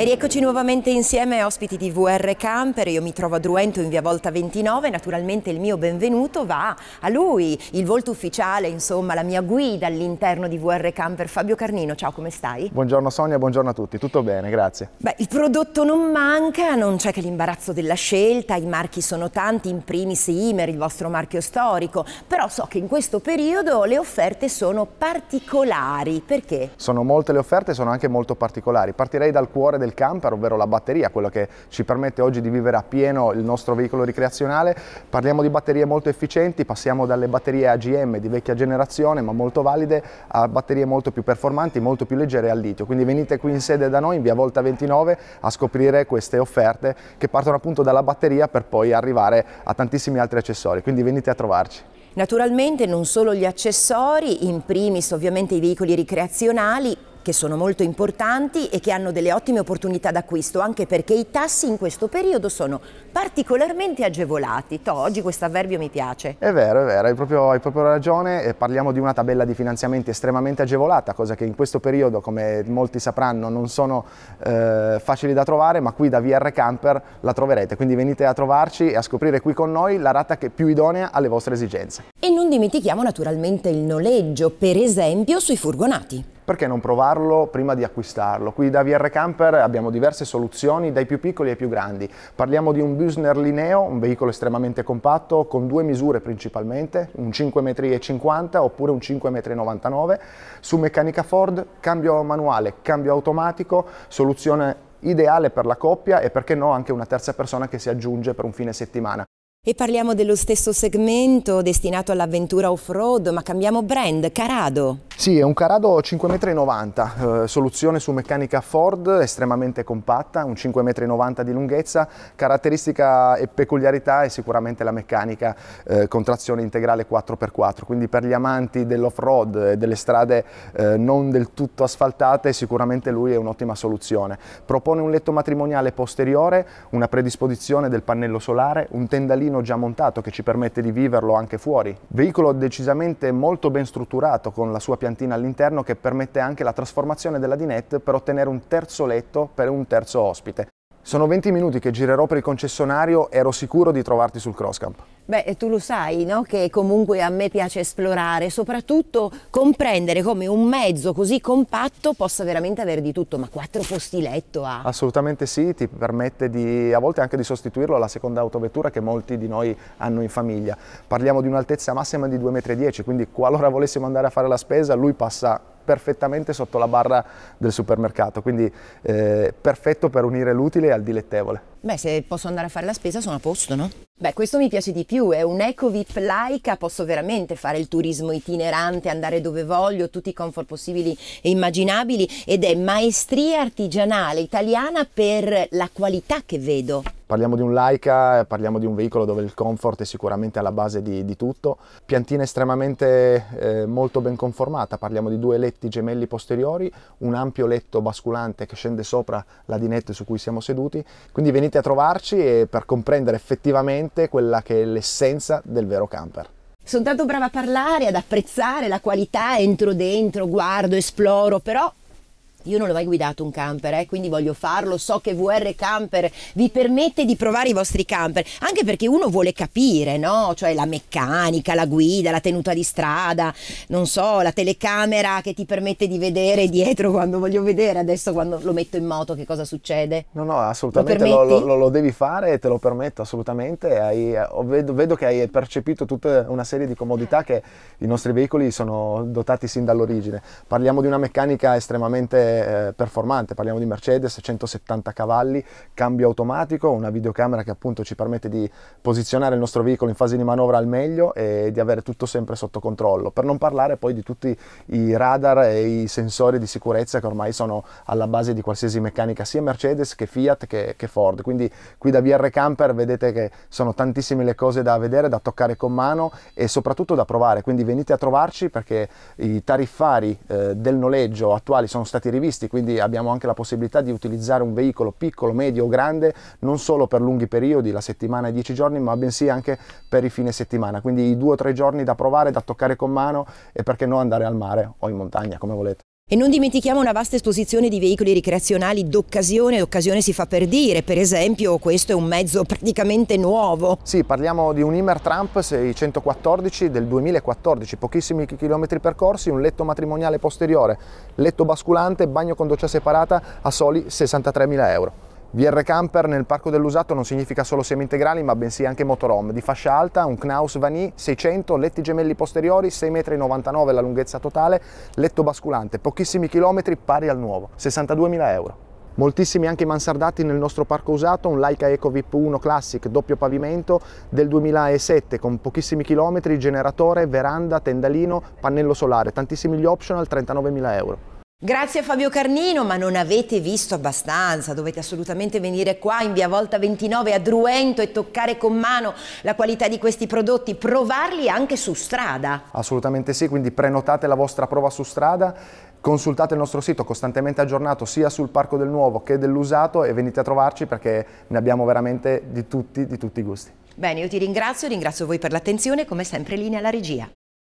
E rieccoci nuovamente insieme ospiti di VR Camper, io mi trovo a Druento in via Volta 29, naturalmente il mio benvenuto va a lui, il volto ufficiale, insomma la mia guida all'interno di VR Camper, Fabio Carnino, ciao come stai? Buongiorno Sonia, buongiorno a tutti, tutto bene, grazie. Beh, il prodotto non manca, non c'è che l'imbarazzo della scelta, i marchi sono tanti, in primis Imer, il vostro marchio storico, però so che in questo periodo le offerte sono particolari, perché? Sono molte le offerte, sono anche molto particolari, partirei dal cuore del del camper, ovvero la batteria, quello che ci permette oggi di vivere a pieno il nostro veicolo ricreazionale. Parliamo di batterie molto efficienti, passiamo dalle batterie AGM di vecchia generazione ma molto valide a batterie molto più performanti, molto più leggere al litio. Quindi venite qui in sede da noi in via Volta 29 a scoprire queste offerte che partono appunto dalla batteria per poi arrivare a tantissimi altri accessori. Quindi venite a trovarci. Naturalmente non solo gli accessori, in primis ovviamente i veicoli ricreazionali, che sono molto importanti e che hanno delle ottime opportunità d'acquisto, anche perché i tassi in questo periodo sono particolarmente agevolati. To, oggi questo avverbio mi piace. È vero, è vero, hai proprio, hai proprio ragione. parliamo di una tabella di finanziamenti estremamente agevolata, cosa che in questo periodo, come molti sapranno, non sono eh, facili da trovare, ma qui da VR Camper la troverete. Quindi venite a trovarci e a scoprire qui con noi la rata che è più idonea alle vostre esigenze. E non dimentichiamo naturalmente il noleggio, per esempio sui furgonati perché non provarlo prima di acquistarlo? Qui da VR Camper abbiamo diverse soluzioni, dai più piccoli ai più grandi. Parliamo di un Busner Lineo, un veicolo estremamente compatto, con due misure principalmente, un 5,50 m oppure un 5,99 m, su meccanica Ford, cambio manuale, cambio automatico, soluzione ideale per la coppia e perché no anche una terza persona che si aggiunge per un fine settimana. E parliamo dello stesso segmento destinato all'avventura off-road, ma cambiamo brand, Carado. Sì, è un Carado 5,90 m, eh, soluzione su meccanica Ford, estremamente compatta, un 5,90 m di lunghezza, caratteristica e peculiarità è sicuramente la meccanica eh, con trazione integrale 4x4, quindi per gli amanti dell'off-road e delle strade eh, non del tutto asfaltate sicuramente lui è un'ottima soluzione. Propone un letto matrimoniale posteriore, una predisposizione del pannello solare, un tendalino tavolino già montato che ci permette di viverlo anche fuori. Veicolo decisamente molto ben strutturato con la sua piantina all'interno che permette anche la trasformazione della dinette per ottenere un terzo letto per un terzo ospite. Sono 20 minuti che girerò per il concessionario, ero sicuro di trovarti sul crosscamp. Beh, tu lo sai, no? Che comunque a me piace esplorare, soprattutto comprendere come un mezzo così compatto possa veramente avere di tutto, ma quattro posti letto ha. Ah. Assolutamente sì, ti permette di, a volte anche di sostituirlo alla seconda autovettura che molti di noi hanno in famiglia. Parliamo di un'altezza massima di 2,10 m, quindi qualora volessimo andare a fare la spesa, lui passa perfettamente sotto la barra del supermercato, quindi eh, perfetto per unire l'utile al dilettevole. Beh, se posso andare a fare la spesa sono a posto, no? Beh, questo mi piace di più, è un EcoVip laica, posso veramente fare il turismo itinerante, andare dove voglio, tutti i comfort possibili e immaginabili ed è maestria artigianale italiana per la qualità che vedo. Parliamo di un Leica, parliamo di un veicolo dove il comfort è sicuramente alla base di, di tutto. Piantina estremamente eh, molto ben conformata, parliamo di due letti gemelli posteriori, un ampio letto basculante che scende sopra la dinette su cui siamo seduti. Quindi venite a trovarci e per comprendere effettivamente quella che è l'essenza del vero camper. Sono tanto brava a parlare, ad apprezzare la qualità, entro dentro, guardo, esploro, però io non ho mai guidato un camper, eh, quindi voglio farlo. So che VR Camper vi permette di provare i vostri camper, anche perché uno vuole capire, no? Cioè la meccanica, la guida, la tenuta di strada, non so, la telecamera che ti permette di vedere dietro quando voglio vedere adesso quando lo metto in moto che cosa succede. No, no, assolutamente lo, lo, lo, lo devi fare, e te lo permetto assolutamente. Hai, vedo, vedo, che hai percepito tutta una serie di comodità che i nostri veicoli sono dotati sin dall'origine. Parliamo di una meccanica estremamente eh, performante, parliamo di Mercedes, 170 cavalli, cambio automatico, una videocamera che appunto ci permette di posizionare il nostro veicolo in fase di manovra al meglio e di avere tutto sempre sotto controllo, per non parlare poi di tutti i radar e i sensori di sicurezza che ormai sono alla base di qualsiasi meccanica sia Mercedes che Fiat che, che Ford, quindi qui da BR Camper vedete che sono tantissime le cose da vedere, da toccare con mano e soprattutto da provare, quindi venite a trovarci perché i tariffari eh, del noleggio attuali sono stati rimessi previsti, quindi abbiamo anche la possibilità di utilizzare un veicolo piccolo, medio o grande non solo per lunghi periodi, la settimana e dieci giorni, ma bensì anche per i fine settimana, quindi i due o tre giorni da provare, da toccare con mano e perché no andare al mare o in montagna come volete. E non dimentichiamo una vasta esposizione di veicoli ricreazionali d'occasione, occasione si fa per dire, per esempio questo è un mezzo praticamente nuovo. Sì, parliamo di un Imer Trump 614 del 2014, pochissimi chilometri percorsi, un letto matrimoniale posteriore, letto basculante, bagno con doccia separata a soli 63.000 euro. VR Camper nel parco dell'usato non significa solo semi integrali ma bensì anche motorhome di fascia alta, un Knaus Vanille 600, letti gemelli posteriori, 6,99 m la lunghezza totale, letto basculante, pochissimi chilometri pari al nuovo, 62.000 euro. Moltissimi anche i mansardati nel nostro parco usato, un Leica Eco VIP1 Classic doppio pavimento del 2007 con pochissimi chilometri, generatore, veranda, tendalino, pannello solare, tantissimi gli optional, 39.000 euro. Grazie a Fabio Carnino, ma non avete visto abbastanza, dovete assolutamente venire qua in via Volta 29 a Druento e toccare con mano la qualità di questi prodotti, provarli anche su strada. Assolutamente sì, quindi prenotate la vostra prova su strada, consultate il nostro sito costantemente aggiornato sia sul parco del nuovo che dell'usato e venite a trovarci perché ne abbiamo veramente di tutti, di tutti i gusti. Bene, io ti ringrazio, ringrazio voi per l'attenzione, come sempre linea alla regia.